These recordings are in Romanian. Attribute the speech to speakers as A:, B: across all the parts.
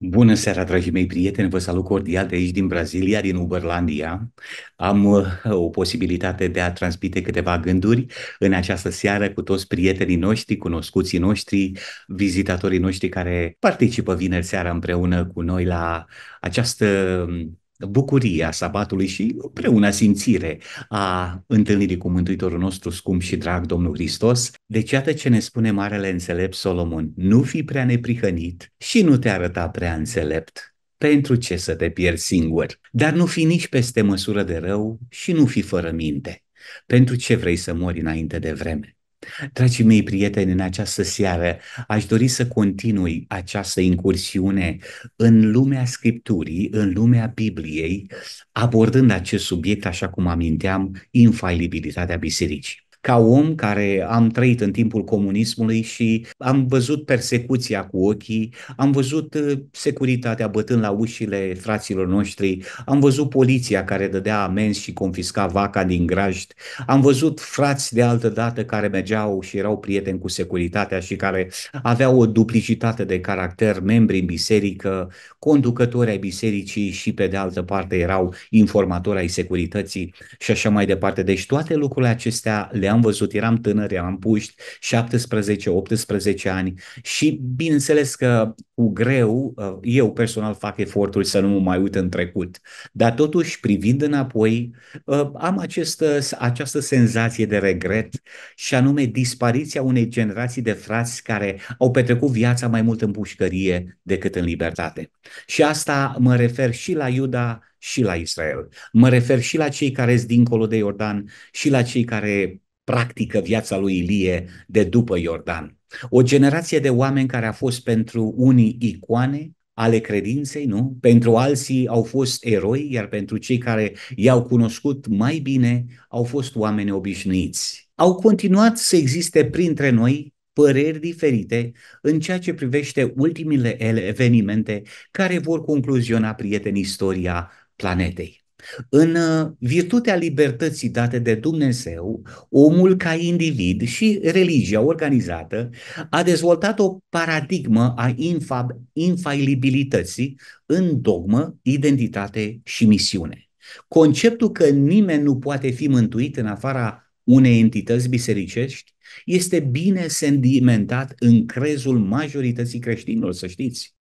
A: Bună seara, dragii mei prieteni! Vă salut cordial de aici din Brazilia, din Uberlandia. Am uh, o posibilitate de a transmite câteva gânduri în această seară cu toți prietenii noștri, cunoscuții noștri, vizitatorii noștri care participă vineri seara împreună cu noi la această bucuria sabatului și împreună simțire a întâlnirii cu Mântuitorul nostru scump și drag, Domnul Hristos. Deci iată ce ne spune Marele Înțelept Solomon, nu fi prea neprihănit și nu te arăta prea înțelept. Pentru ce să te pierzi singur? Dar nu fi nici peste măsură de rău și nu fi fără minte. Pentru ce vrei să mori înainte de vreme? Dragii mei prieteni, în această seară aș dori să continui această incursiune în lumea Scripturii, în lumea Bibliei, abordând acest subiect, așa cum aminteam, infailibilitatea bisericii ca om care am trăit în timpul comunismului și am văzut persecuția cu ochii, am văzut uh, securitatea bătând la ușile fraților noștri, am văzut poliția care dădea amenzi și confisca vaca din grajd, am văzut frați de altă dată care mergeau și erau prieteni cu securitatea și care aveau o duplicitate de caracter, membri în biserică, conducători ai bisericii și pe de altă parte erau informatori ai securității și așa mai departe. Deci toate lucrurile acestea le-am am văzut, eram tânăr, eram puști, 17-18 ani și bineînțeles că cu greu, uh, eu personal fac efortul să nu mă mai uit în trecut, dar totuși privind înapoi, uh, am această, uh, această senzație de regret și anume dispariția unei generații de frați care au petrecut viața mai mult în pușcărie decât în libertate. Și asta mă refer și la Iuda și la Israel. Mă refer și la cei care sunt dincolo de Iordan și la cei care practică viața lui Ilie de după Iordan. O generație de oameni care a fost pentru unii icoane ale credinței, nu? Pentru alții au fost eroi, iar pentru cei care i-au cunoscut mai bine au fost oameni obișnuiți. Au continuat să existe printre noi păreri diferite în ceea ce privește ultimile evenimente care vor concluziona prieten istoria planetei. În uh, virtutea libertății date de Dumnezeu, omul ca individ și religia organizată a dezvoltat o paradigmă a infailibilității în dogmă, identitate și misiune. Conceptul că nimeni nu poate fi mântuit în afara unei entități bisericești este bine sentimentat în crezul majorității creștinilor, să știți.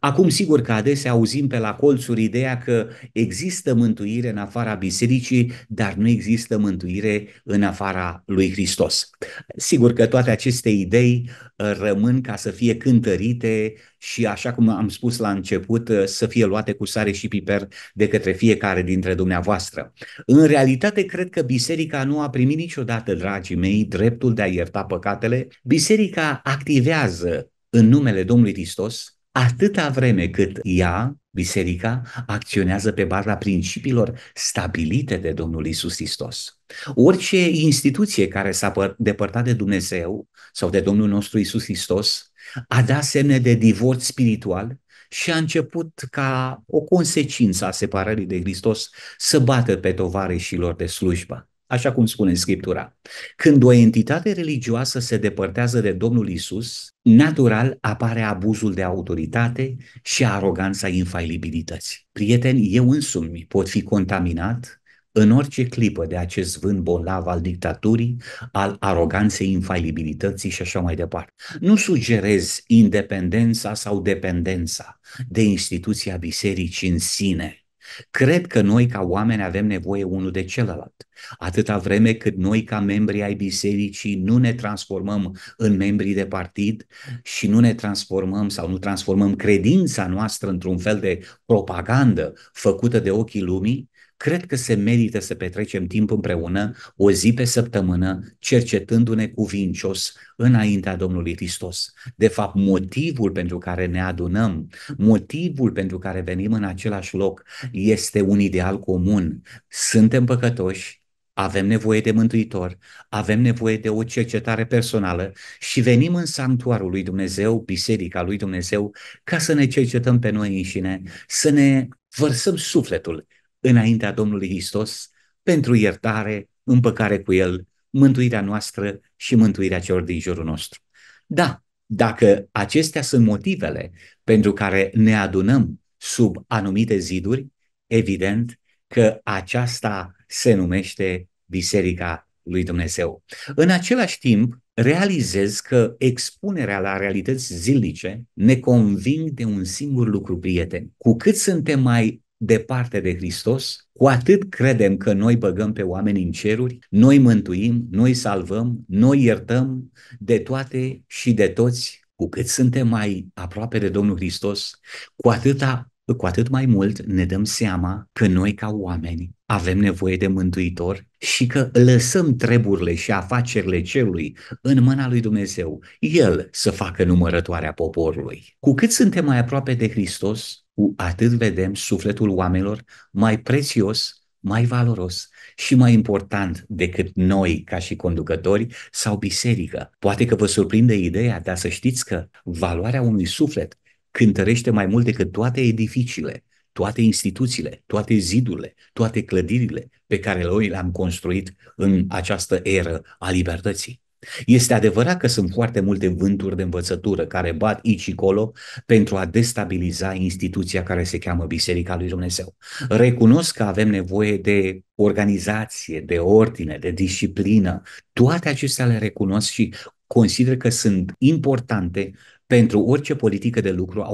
A: Acum, sigur că adesea auzim pe la colțuri ideea că există mântuire în afara bisericii, dar nu există mântuire în afara lui Hristos. Sigur că toate aceste idei uh, rămân ca să fie cântărite și, așa cum am spus la început, uh, să fie luate cu sare și piper de către fiecare dintre dumneavoastră. În realitate, cred că biserica nu a primit niciodată, dragii mei, dreptul de a ierta păcatele, biserica activează în numele Domnului Hristos atâta vreme cât ea, biserica, acționează pe baza principiilor stabilite de Domnul Isus Hristos. Orice instituție care s-a depărtat de Dumnezeu sau de Domnul nostru Isus Hristos a dat semne de divorț spiritual și a început ca o consecință a separării de Hristos să bată pe tovareșilor de slujbă așa cum spune Scriptura. Când o entitate religioasă se depărtează de Domnul Isus, natural apare abuzul de autoritate și aroganța infailibilității. Prieteni, eu însumi pot fi contaminat în orice clipă de acest vânt bolnav al dictaturii, al aroganței, infailibilității și așa mai departe. Nu sugerez independența sau dependența de instituția bisericii în sine – Cred că noi ca oameni avem nevoie unul de celălalt. Atâta vreme cât noi ca membri ai bisericii nu ne transformăm în membrii de partid și nu ne transformăm sau nu transformăm credința noastră într-un fel de propagandă făcută de ochii lumii, cred că se merită să petrecem timp împreună, o zi pe săptămână, cercetându-ne cuvincios înaintea Domnului Hristos. De fapt, motivul pentru care ne adunăm, motivul pentru care venim în același loc, este un ideal comun. Suntem păcătoși, avem nevoie de mântuitor, avem nevoie de o cercetare personală și venim în sanctuarul lui Dumnezeu, biserica lui Dumnezeu, ca să ne cercetăm pe noi înșine, să ne vărsăm sufletul înaintea Domnului Hristos pentru iertare, împăcare cu El, mântuirea noastră și mântuirea celor din jurul nostru. Da, dacă acestea sunt motivele pentru care ne adunăm sub anumite ziduri, evident că aceasta se numește Biserica lui Dumnezeu. În același timp, realizez că expunerea la realități zilnice ne conving de un singur lucru, prieten. Cu cât suntem mai departe de Hristos, cu atât credem că noi băgăm pe oameni în ceruri, noi mântuim, noi salvăm, noi iertăm de toate și de toți, cu cât suntem mai aproape de Domnul Hristos, cu atâta cu atât mai mult ne dăm seama că noi ca oameni avem nevoie de mântuitor și că lăsăm treburile și afacerile celui în mâna lui Dumnezeu, el să facă numărătoarea poporului. Cu cât suntem mai aproape de Hristos, cu atât vedem sufletul oamenilor mai prețios, mai valoros și mai important decât noi ca și conducători sau biserică. Poate că vă surprinde ideea, dar să știți că valoarea unui suflet cântărește mai mult decât toate edificiile, toate instituțiile, toate zidurile, toate clădirile pe care noi le-am construit în această eră a libertății. Este adevărat că sunt foarte multe vânturi de învățătură care bat aici și colo pentru a destabiliza instituția care se cheamă Biserica lui Dumnezeu. Recunosc că avem nevoie de organizație, de ordine, de disciplină. Toate acestea le recunosc și consider că sunt importante pentru orice politică de lucru a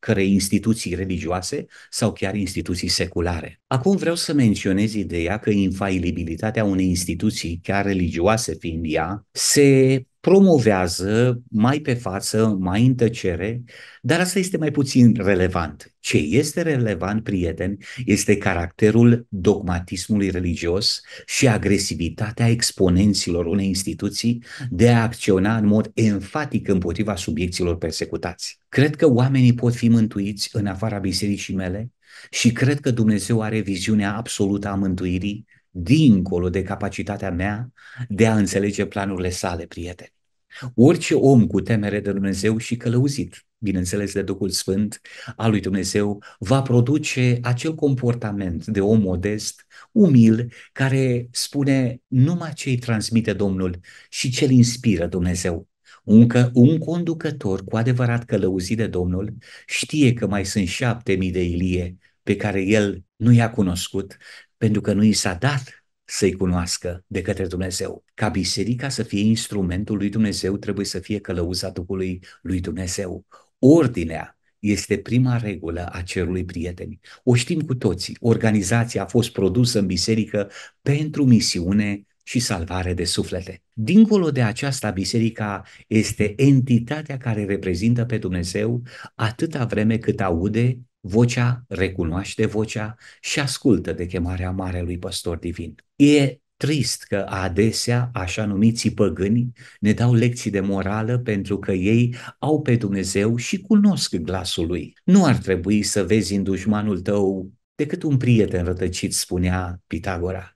A: către instituții religioase sau chiar instituții seculare. Acum vreau să menționez ideea că infailibilitatea unei instituții, chiar religioase fiind ea, se promovează mai pe față, mai în tăcere, dar asta este mai puțin relevant. Ce este relevant, prieteni, este caracterul dogmatismului religios și agresivitatea exponenților unei instituții de a acționa în mod enfatic împotriva subiecților persecutați. Cred că oamenii pot fi mântuiți în afara bisericii mele și cred că Dumnezeu are viziunea absolută a mântuirii dincolo de capacitatea mea de a înțelege planurile sale, prieteni. Orice om cu temere de Dumnezeu și călăuzit, bineînțeles de Duhul Sfânt, al lui Dumnezeu, va produce acel comportament de om modest, umil, care spune numai ce îi transmite Domnul și ce îl inspiră Dumnezeu. Încă un conducător cu adevărat călăuzit de Domnul știe că mai sunt șapte mii de Ilie pe care el nu i-a cunoscut, pentru că nu i s-a dat să-i cunoască de către Dumnezeu. Ca biserica să fie instrumentul lui Dumnezeu, trebuie să fie călăuza Duhului lui Dumnezeu. Ordinea este prima regulă a cerului prieteni. O știm cu toții. Organizația a fost produsă în biserică pentru misiune și salvare de suflete. Dincolo de aceasta, biserica este entitatea care reprezintă pe Dumnezeu atâta vreme cât aude vocea, recunoaște vocea și ascultă de chemarea marelui păstor divin. E trist că adesea așa numiții păgâni ne dau lecții de morală pentru că ei au pe Dumnezeu și cunosc glasul lui. Nu ar trebui să vezi în dușmanul tău decât un prieten rătăcit, spunea Pitagora.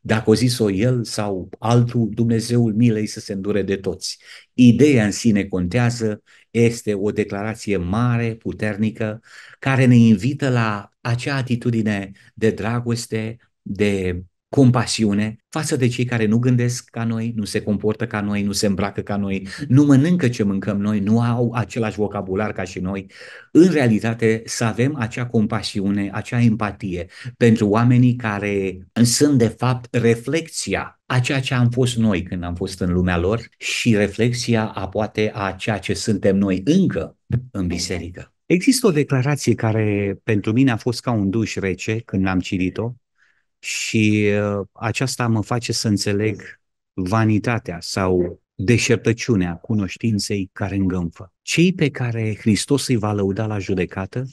A: Dacă o zis-o el sau altul, Dumnezeul milei să se îndure de toți. Ideea în sine contează, este o declarație mare, puternică, care ne invită la acea atitudine de dragoste, de compasiune față de cei care nu gândesc ca noi, nu se comportă ca noi, nu se îmbracă ca noi, nu mănâncă ce mâncăm noi, nu au același vocabular ca și noi. În realitate, să avem acea compasiune, acea empatie pentru oamenii care sunt, de fapt, reflexia a ceea ce am fost noi când am fost în lumea lor și reflexia a poate a ceea ce suntem noi încă în biserică. Există o declarație care pentru mine a fost ca un duș rece când am citit-o și uh, aceasta mă face să înțeleg vanitatea sau deșertăciunea cunoștinței care îngânfă. Cei pe care Hristos îi va lăuda la judecată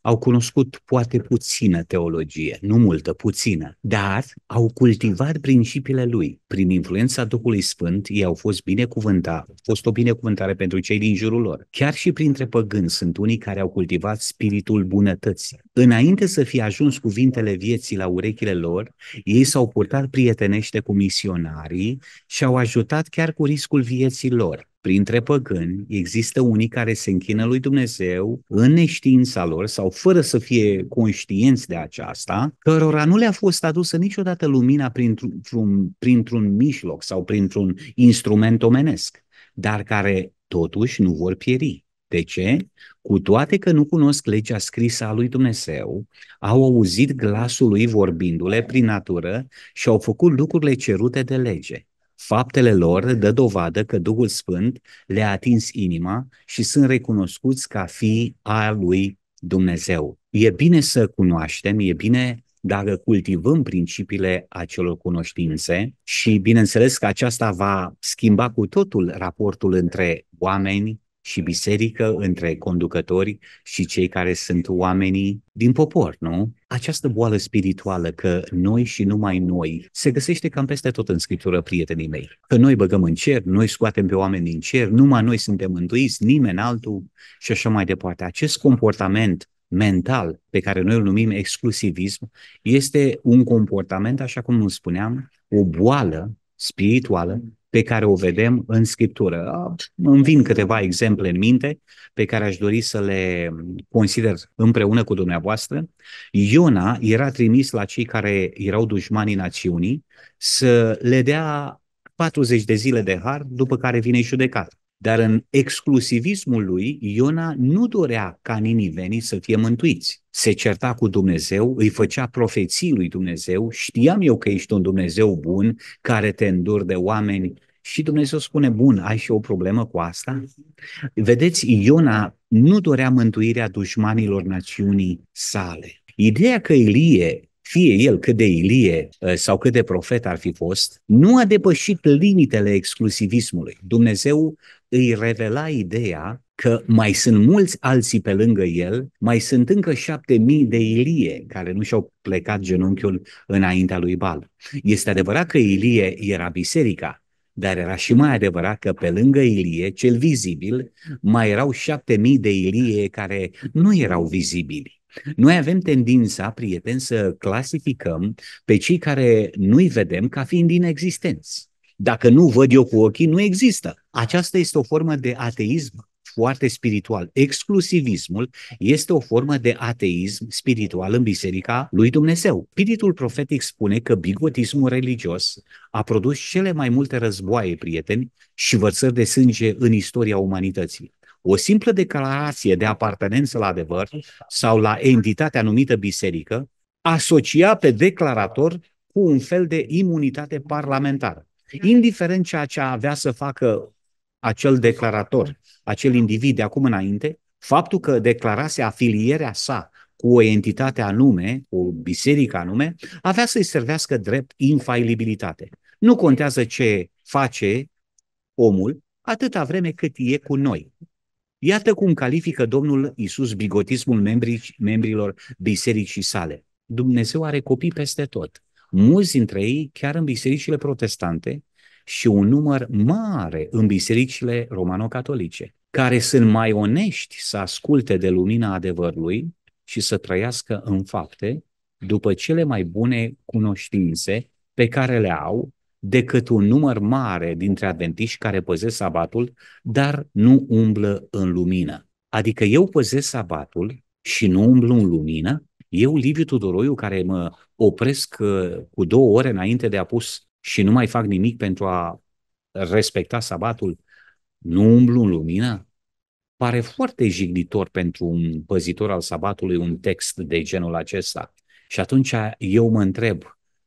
A: au cunoscut poate puțină teologie, nu multă, puțină, dar au cultivat principiile lui. Prin influența Duhului Sfânt, ei au fost binecuvântați, a fost o binecuvântare pentru cei din jurul lor. Chiar și printre păgâni sunt unii care au cultivat spiritul bunătății, Înainte să fie ajuns cuvintele vieții la urechile lor, ei s-au purtat prietenește cu misionarii și au ajutat chiar cu riscul vieții lor. Printre păgâni există unii care se închină lui Dumnezeu în neștiința lor sau fără să fie conștienți de aceasta, cărora nu le-a fost adusă niciodată lumina printr-un, printr-un mijloc sau printr-un instrument omenesc, dar care totuși nu vor pieri. De ce? Cu toate că nu cunosc legea scrisă a lui Dumnezeu, au auzit glasul lui vorbindu-le prin natură și au făcut lucrurile cerute de lege. Faptele lor dă dovadă că Duhul Sfânt le-a atins inima și sunt recunoscuți ca fii a lui Dumnezeu. E bine să cunoaștem, e bine dacă cultivăm principiile acelor cunoștințe și bineînțeles că aceasta va schimba cu totul raportul între oameni și biserică, între conducători și cei care sunt oamenii din popor, nu? Această boală spirituală că noi și numai noi se găsește cam peste tot în Scriptură, prietenii mei. Că noi băgăm în cer, noi scoatem pe oameni din cer, numai noi suntem mântuiți, nimeni altul și așa mai departe. Acest comportament mental pe care noi îl numim exclusivism este un comportament, așa cum spuneam, o boală spirituală pe care o vedem în Scriptură. Îmi vin câteva exemple în minte pe care aș dori să le consider împreună cu dumneavoastră. Iona era trimis la cei care erau dușmanii națiunii să le dea 40 de zile de har, după care vine judecat. Dar în exclusivismul lui, Iona nu dorea ca ninivenii să fie mântuiți. Se certa cu Dumnezeu, îi făcea profeții lui Dumnezeu, știam eu că ești un Dumnezeu bun care te îndur de oameni și Dumnezeu spune, bun, ai și o problemă cu asta? Vedeți, Iona nu dorea mântuirea dușmanilor națiunii sale. Ideea că Ilie fie el cât de Ilie ă, sau cât de profet ar fi fost, nu a depășit limitele exclusivismului. Dumnezeu îi revela ideea că mai sunt mulți alții pe lângă el, mai sunt încă șapte mii de Ilie care nu și-au plecat genunchiul înaintea lui Bal. Este adevărat că Ilie era biserica, dar era și mai adevărat că pe lângă Ilie, cel vizibil, mai erau șapte mii de Ilie care nu erau vizibili. Noi avem tendința, prieteni, să clasificăm pe cei care nu-i vedem ca fiind inexistenți. Dacă nu văd eu cu ochii, nu există. Aceasta este o formă de ateism foarte spiritual. Exclusivismul este o formă de ateism spiritual în Biserica lui Dumnezeu. Spiritul profetic spune că bigotismul religios a produs cele mai multe războaie, prieteni, și vărsări de sânge în istoria umanității. O simplă declarație de apartenență la adevăr sau la entitatea numită biserică asocia pe declarator cu un fel de imunitate parlamentară. Indiferent ceea ce avea să facă acel declarator, acel individ de acum înainte, faptul că declarase afilierea sa cu o entitate anume, o biserică anume, avea să-i servească drept infailibilitate. Nu contează ce face omul, atâta vreme cât e cu noi. Iată cum califică Domnul Isus bigotismul membrilor bisericii sale. Dumnezeu are copii peste tot. Mulți dintre ei, chiar în bisericile protestante, și un număr mare în bisericile romano-catolice, care sunt mai onești să asculte de lumina adevărului și să trăiască în fapte după cele mai bune cunoștințe pe care le au decât un număr mare dintre adventiști care păzesc sabatul, dar nu umblă în lumină. Adică eu păzesc sabatul și nu umblu în lumină, eu, Liviu Tudoroiu, care mă opresc uh, cu două ore înainte de a pus și nu mai fac nimic pentru a respecta sabatul, nu umblu în lumină? Pare foarte jignitor pentru un păzitor al sabatului un text de genul acesta. Și atunci eu mă întreb,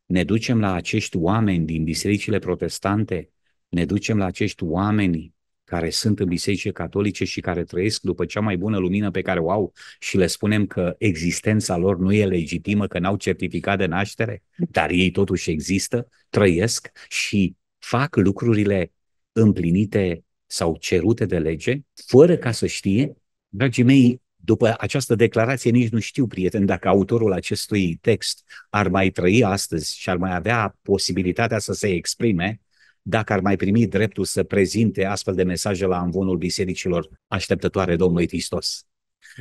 A: ne ducem la acești oameni din bisericile protestante, ne ducem la acești oameni care sunt în biserice catolice și care trăiesc după cea mai bună lumină pe care o au și le spunem că existența lor nu e legitimă, că n-au certificat de naștere, dar ei totuși există, trăiesc și fac lucrurile împlinite sau cerute de lege, fără ca să știe, dragii mei, după această declarație nici nu știu, prieten, dacă autorul acestui text ar mai trăi astăzi și ar mai avea posibilitatea să se exprime, dacă ar mai primi dreptul să prezinte astfel de mesaje la amvonul bisericilor așteptătoare Domnului Hristos.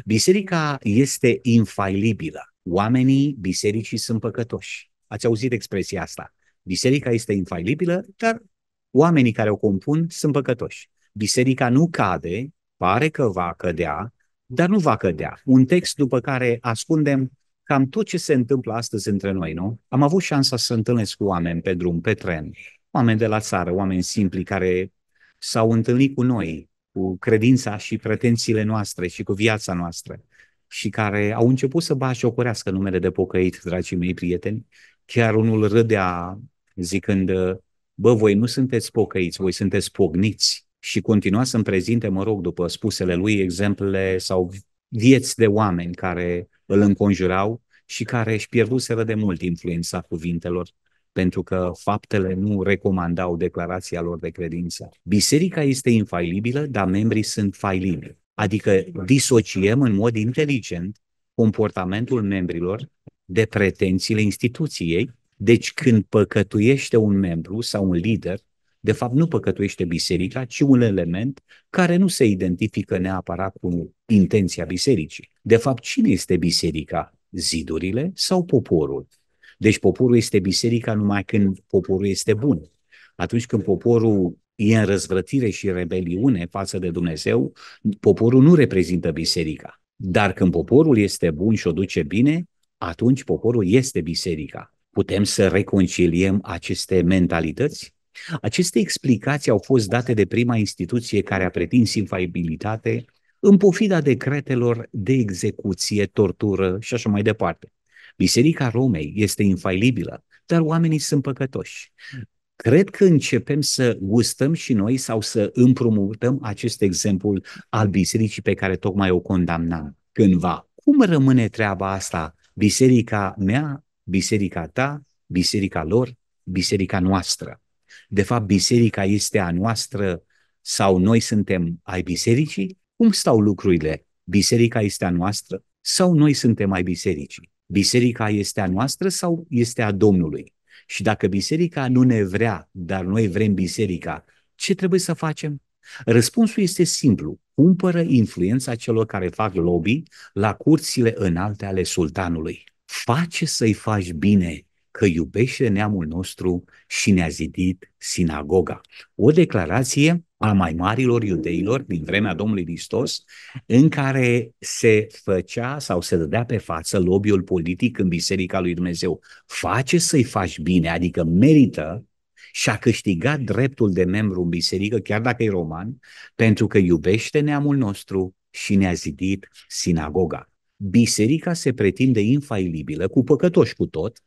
A: Biserica este infailibilă. Oamenii bisericii sunt păcătoși. Ați auzit expresia asta. Biserica este infailibilă, dar oamenii care o compun sunt păcătoși. Biserica nu cade, pare că va cădea, dar nu va cădea. Un text după care ascundem cam tot ce se întâmplă astăzi între noi, nu? Am avut șansa să întâlnesc cu oameni pe drum, pe tren, oameni de la țară, oameni simpli care s-au întâlnit cu noi, cu credința și pretențiile noastre și cu viața noastră și care au început să bașocorească numele de pocăit, dragii mei prieteni. Chiar unul râdea zicând, bă, voi nu sunteți pocăiți, voi sunteți pogniți. Și continua să-mi prezinte, mă rog, după spusele lui, exemplele sau vieți de oameni care îl înconjurau și care își pierduseră de mult influența cuvintelor pentru că faptele nu recomandau declarația lor de credință. Biserica este infailibilă, dar membrii sunt failibili. Adică disociem în mod inteligent comportamentul membrilor de pretențiile instituției. Deci când păcătuiește un membru sau un lider, de fapt nu păcătuiește biserica, ci un element care nu se identifică neapărat cu intenția bisericii. De fapt, cine este biserica? Zidurile sau poporul? Deci poporul este biserica numai când poporul este bun. Atunci când poporul e în răzvrătire și rebeliune față de Dumnezeu, poporul nu reprezintă biserica. Dar când poporul este bun și o duce bine, atunci poporul este biserica. Putem să reconciliem aceste mentalități? Aceste explicații au fost date de prima instituție care a pretins infaibilitate în pofida decretelor de execuție, tortură și așa mai departe. Biserica Romei este infailibilă, dar oamenii sunt păcătoși. Cred că începem să gustăm și noi sau să împrumutăm acest exemplu al bisericii pe care tocmai o condamnam cândva. Cum rămâne treaba asta? Biserica mea, biserica ta, biserica lor, biserica noastră. De fapt, biserica este a noastră sau noi suntem ai bisericii? Cum stau lucrurile? Biserica este a noastră sau noi suntem ai bisericii? biserica este a noastră sau este a Domnului? Și dacă biserica nu ne vrea, dar noi vrem biserica, ce trebuie să facem? Răspunsul este simplu. Cumpără influența celor care fac lobby la curțile înalte ale sultanului. Face să-i faci bine că iubește neamul nostru și ne-a zidit sinagoga. O declarație al mai marilor iudeilor din vremea Domnului Hristos, în care se făcea sau se dădea pe față lobiul politic în Biserica lui Dumnezeu. Face să-i faci bine, adică merită și a câștigat dreptul de membru în biserică, chiar dacă e roman, pentru că iubește neamul nostru și ne-a zidit sinagoga. Biserica se pretinde infailibilă, cu păcătoși cu tot,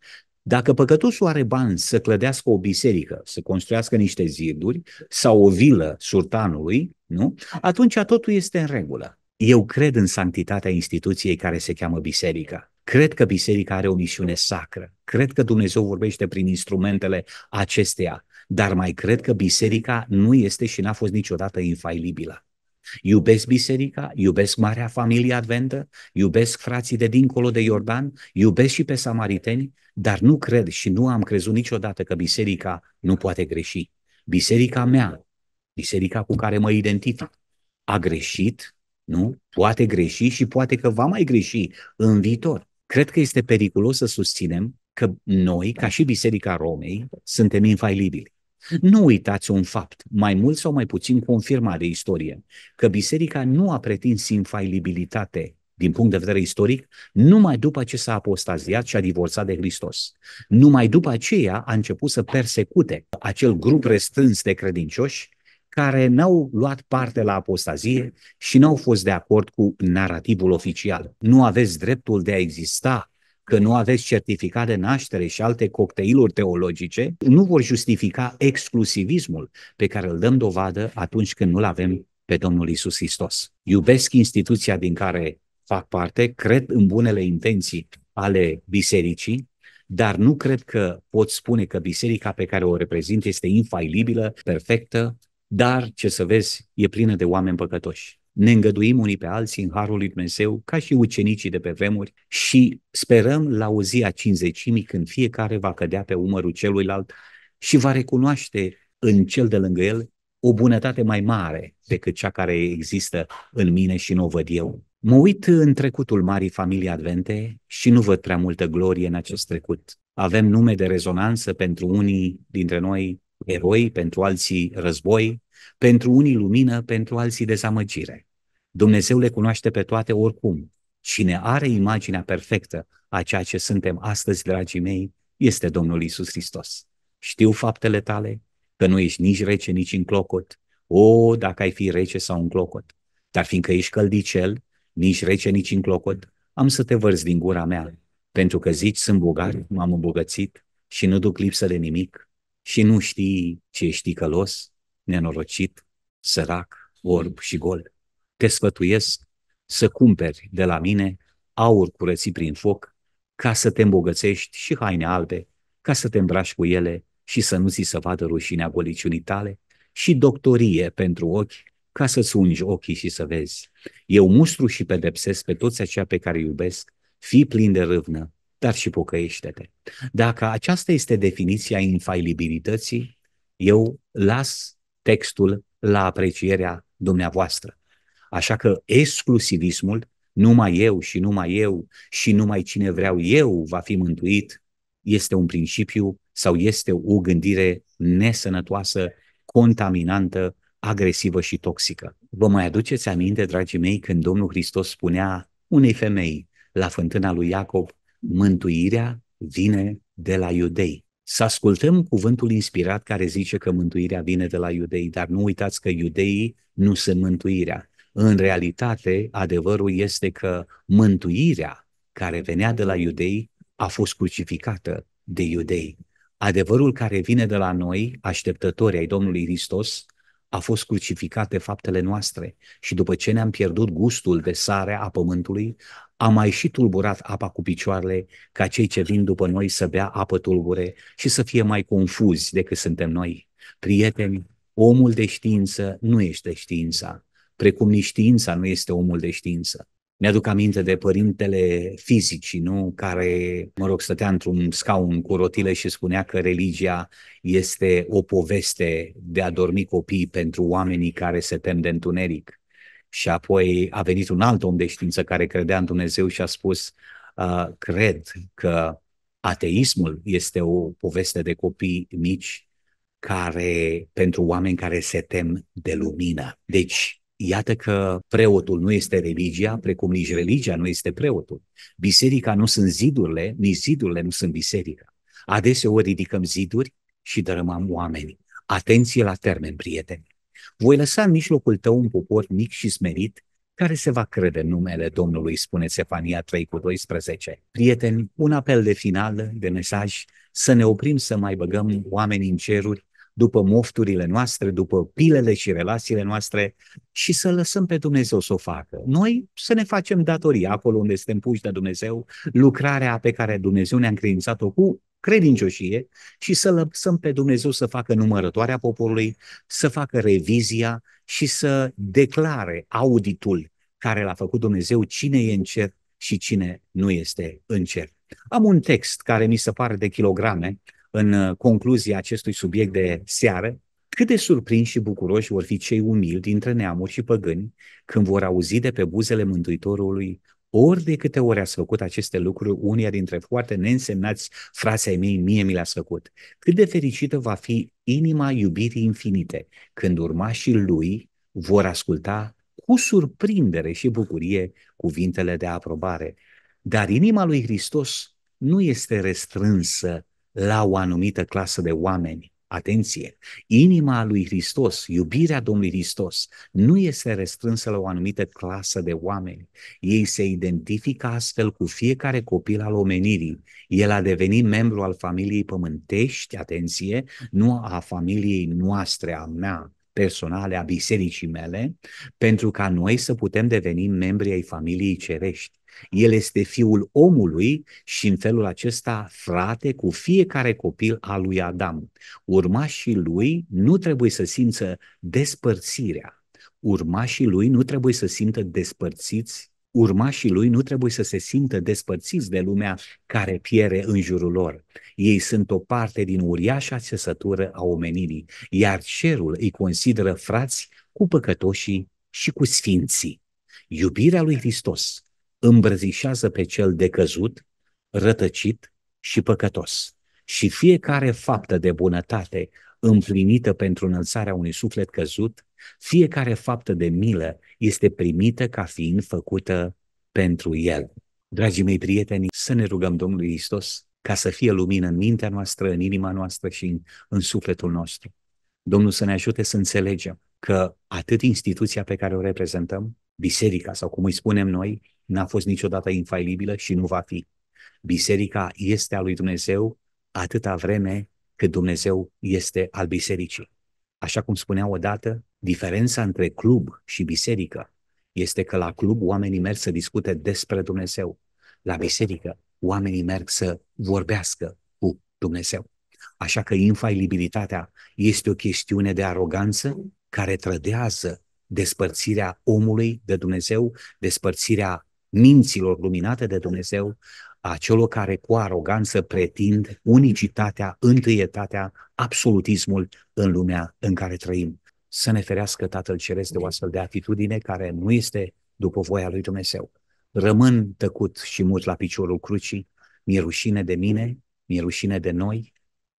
A: dacă păcătosul are bani să clădească o biserică, să construiască niște ziduri sau o vilă sultanului, nu? atunci totul este în regulă. Eu cred în sanctitatea instituției care se cheamă biserică. Cred că biserica are o misiune sacră. Cred că Dumnezeu vorbește prin instrumentele acesteia. Dar mai cred că biserica nu este și n-a fost niciodată infailibilă. Iubesc biserica, iubesc marea familie adventă, iubesc frații de dincolo de Iordan, iubesc și pe samariteni, dar nu cred și nu am crezut niciodată că biserica nu poate greși. Biserica mea, biserica cu care mă identific, a greșit, nu? Poate greși și poate că va mai greși în viitor. Cred că este periculos să susținem că noi, ca și Biserica Romei, suntem infailibili. Nu uitați un fapt, mai mult sau mai puțin confirmat de istorie, că biserica nu a pretins infailibilitate din punct de vedere istoric, numai după ce s-a apostaziat și a divorțat de Hristos. Numai după aceea a început să persecute acel grup restrâns de credincioși care n-au luat parte la apostazie și n-au fost de acord cu narativul oficial. Nu aveți dreptul de a exista că nu aveți certificat de naștere și alte cocktailuri teologice, nu vor justifica exclusivismul pe care îl dăm dovadă atunci când nu-L avem pe Domnul Isus Hristos. Iubesc instituția din care fac parte, cred în bunele intenții ale bisericii, dar nu cred că pot spune că biserica pe care o reprezint este infailibilă, perfectă, dar, ce să vezi, e plină de oameni păcătoși ne îngăduim unii pe alții în Harul lui Dumnezeu, ca și ucenicii de pe vremuri, și sperăm la o zi a cinzecimii când fiecare va cădea pe umărul celuilalt și va recunoaște în cel de lângă el o bunătate mai mare decât cea care există în mine și nu o văd eu. Mă uit în trecutul Marii Familii Advente și nu văd prea multă glorie în acest trecut. Avem nume de rezonanță pentru unii dintre noi eroi, pentru alții război, pentru unii lumină, pentru alții dezamăgire. Dumnezeu le cunoaște pe toate oricum. Cine are imaginea perfectă a ceea ce suntem astăzi, dragii mei, este Domnul Isus Hristos. Știu faptele tale, că nu ești nici rece, nici înclocot. O, dacă ai fi rece sau înclocot, dar fiindcă ești căldicel, nici rece, nici înclocot, am să te vărs din gura mea, pentru că zici, sunt bogat, m-am îmbogățit și nu duc lipsă de nimic și nu știi ce ești călos, nenorocit, sărac, orb și gol. Te sfătuiesc să cumperi de la mine aur curățit prin foc, ca să te îmbogățești și haine albe, ca să te îmbraci cu ele și să nu ți se vadă rușinea goliciunii tale, și doctorie pentru ochi, ca să-ți ungi ochii și să vezi. Eu mustru și pedepsesc pe toți aceia pe care iubesc, fii plin de râvnă, dar și pocăiește-te. Dacă aceasta este definiția infailibilității, eu las textul la aprecierea dumneavoastră. Așa că exclusivismul, numai eu și numai eu și numai cine vreau eu va fi mântuit, este un principiu sau este o gândire nesănătoasă, contaminantă, agresivă și toxică. Vă mai aduceți aminte, dragii mei, când Domnul Hristos spunea unei femei la fântâna lui Iacob, mântuirea vine de la iudei. Să ascultăm cuvântul inspirat care zice că mântuirea vine de la iudei, dar nu uitați că iudeii nu sunt mântuirea. În realitate, adevărul este că mântuirea care venea de la iudei a fost crucificată de iudei. Adevărul care vine de la noi, așteptători ai Domnului Hristos, a fost crucificat de faptele noastre și după ce ne-am pierdut gustul de sare a pământului, a mai și tulburat apa cu picioarele ca cei ce vin după noi să bea apă tulbure și să fie mai confuzi decât suntem noi. Prieteni, omul de știință nu este știința, precum nici știința nu este omul de știință. Mi-aduc aminte de părintele fizicii, nu? care, mă rog, stătea într-un scaun cu rotile și spunea că religia este o poveste de a dormi copii pentru oamenii care se tem de întuneric. Și apoi a venit un alt om de știință care credea în Dumnezeu și a spus, uh, cred că ateismul este o poveste de copii mici care, pentru oameni care se tem de lumină. Deci, iată că preotul nu este religia, precum nici religia nu este preotul. Biserica nu sunt zidurile, nici zidurile nu sunt biserica. Adeseori ridicăm ziduri și dărâmăm oameni. Atenție la termen, prieteni. Voi lăsa în mijlocul tău un popor mic și smerit care se va crede în numele Domnului, spune Sefania 3 cu 12. Prieteni, un apel de final, de mesaj, să ne oprim să mai băgăm oameni în ceruri după mofturile noastre, după pilele și relațiile noastre și să lăsăm pe Dumnezeu să o facă. Noi să ne facem datoria acolo unde suntem puși de Dumnezeu, lucrarea pe care Dumnezeu ne-a încredințat-o cu credincioșie și să lăsăm pe Dumnezeu să facă numărătoarea poporului, să facă revizia și să declare auditul care l-a făcut Dumnezeu, cine e în cer și cine nu este în cer. Am un text care mi se pare de kilograme în uh, concluzia acestui subiect de seară. Cât de surprinși și bucuroși vor fi cei umili dintre neamuri și păgâni când vor auzi de pe buzele Mântuitorului ori de câte ori ați făcut aceste lucruri, unia dintre foarte neînsemnați frații mei, mie mi le-ați făcut. Cât de fericită va fi inima iubirii infinite când urmașii lui vor asculta cu surprindere și bucurie cuvintele de aprobare. Dar inima lui Hristos nu este restrânsă la o anumită clasă de oameni, Atenție! Inima lui Hristos, iubirea Domnului Hristos, nu este restrânsă la o anumită clasă de oameni. Ei se identifică astfel cu fiecare copil al omenirii. El a devenit membru al familiei pământești, atenție, nu a familiei noastre, a mea, personale a bisericii mele, pentru ca noi să putem deveni membri ai familiei cerești. El este fiul omului și în felul acesta frate cu fiecare copil al lui Adam. Urmașii lui nu trebuie să simță despărțirea. Urmașii lui nu trebuie să simtă despărțiți urmașii lui nu trebuie să se simtă despărțiți de lumea care piere în jurul lor. Ei sunt o parte din uriașa țesătură a omenirii, iar cerul îi consideră frați cu păcătoșii și cu sfinții. Iubirea lui Hristos îmbrăzișează pe cel decăzut, rătăcit și păcătos. Și fiecare faptă de bunătate împlinită pentru înălțarea unui suflet căzut, fiecare faptă de milă este primită ca fiind făcută pentru el. Dragii mei prieteni, să ne rugăm Domnului Hristos ca să fie lumină în mintea noastră, în inima noastră și în, în sufletul nostru. Domnul să ne ajute să înțelegem că atât instituția pe care o reprezentăm, biserica sau cum îi spunem noi, n-a fost niciodată infailibilă și nu va fi. Biserica este a lui Dumnezeu atâta vreme cât Dumnezeu este al bisericii. Așa cum spunea odată, diferența între club și biserică este că la club oamenii merg să discute despre Dumnezeu. La biserică oamenii merg să vorbească cu Dumnezeu. Așa că infailibilitatea este o chestiune de aroganță care trădează despărțirea omului de Dumnezeu, despărțirea minților luminate de Dumnezeu, a celor care cu aroganță pretind unicitatea, întâietatea, absolutismul în lumea în care trăim. Să ne ferească Tatăl Ceresc de o astfel de atitudine care nu este după voia lui Dumnezeu. Rămân tăcut și mut la piciorul crucii, mi-e rușine de mine, mi-e rușine de noi,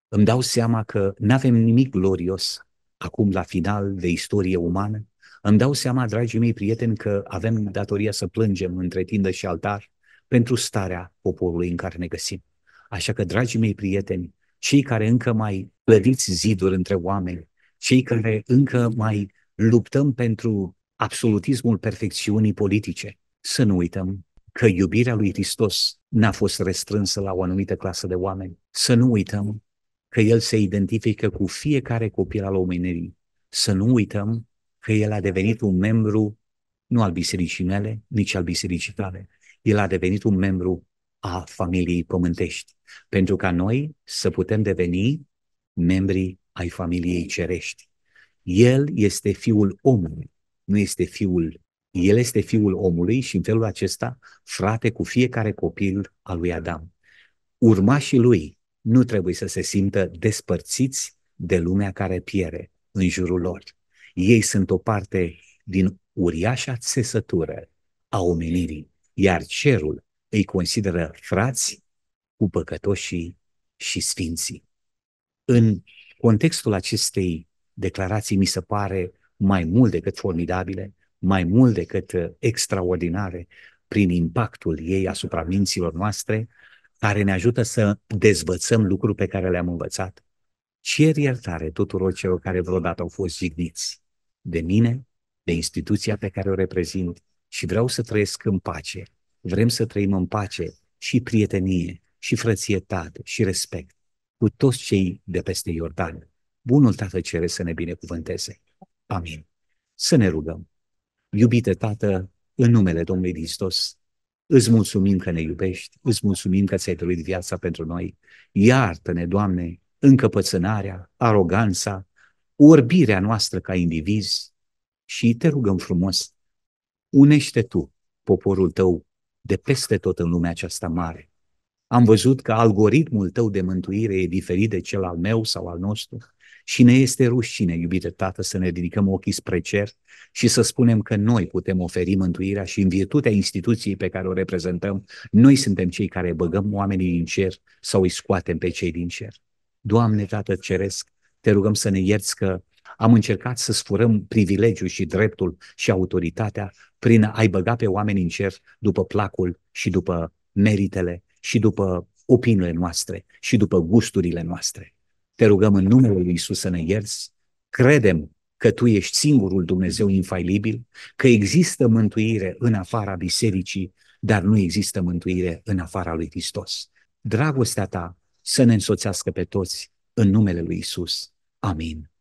A: îmi dau seama că nu avem nimic glorios acum la final de istorie umană, îmi dau seama, dragii mei prieteni, că avem datoria să plângem între tindă și altar pentru starea poporului în care ne găsim. Așa că, dragii mei prieteni, cei care încă mai plăviți ziduri între oameni, cei care încă mai luptăm pentru absolutismul perfecțiunii politice, să nu uităm că iubirea lui Hristos n-a fost restrânsă la o anumită clasă de oameni. Să nu uităm că El se identifică cu fiecare copil al omenirii. Să nu uităm că el a devenit un membru nu al bisericii mele, nici al bisericii tale. El a devenit un membru a familiei pământești, pentru ca noi să putem deveni membrii ai familiei cerești. El este fiul omului, nu este fiul. El este fiul omului și în felul acesta frate cu fiecare copil al lui Adam. Urmașii lui nu trebuie să se simtă despărțiți de lumea care piere în jurul lor. Ei sunt o parte din uriașa țesătură a omenirii, iar cerul îi consideră frați cu păcătoșii și sfinții. În contextul acestei declarații mi se pare mai mult decât formidabile, mai mult decât uh, extraordinare, prin impactul ei asupra minților noastre, care ne ajută să dezvățăm lucruri pe care le-am învățat. Cer iertare tuturor celor care vreodată au fost jigniți, de mine, de instituția pe care o reprezint și vreau să trăiesc în pace. Vrem să trăim în pace și prietenie, și frățietate, și respect cu toți cei de peste Iordan. Bunul Tată cere să ne binecuvânteze. Amin. Să ne rugăm. Iubite Tată, în numele Domnului Hristos, îți mulțumim că ne iubești, îți mulțumim că ți-ai dorit viața pentru noi. Iartă-ne, Doamne, încăpățânarea, aroganța, orbirea noastră ca indivizi și te rugăm frumos, unește tu poporul tău de peste tot în lumea aceasta mare. Am văzut că algoritmul tău de mântuire e diferit de cel al meu sau al nostru și ne este rușine, iubite Tată, să ne ridicăm ochii spre cer și să spunem că noi putem oferi mântuirea și în virtutea instituției pe care o reprezentăm, noi suntem cei care băgăm oamenii din cer sau îi scoatem pe cei din cer. Doamne, Tată Ceresc, te rugăm să ne ierți că am încercat să sfurăm privilegiul și dreptul și autoritatea prin a-i băga pe oameni în cer după placul și după meritele și după opiniile noastre și după gusturile noastre. Te rugăm în numele Lui Isus să ne ierți, credem că Tu ești singurul Dumnezeu infailibil, că există mântuire în afara bisericii, dar nu există mântUire în afara lui Hristos. Dragostea Ta să ne însoțească pe toți în numele lui Isus. Amin.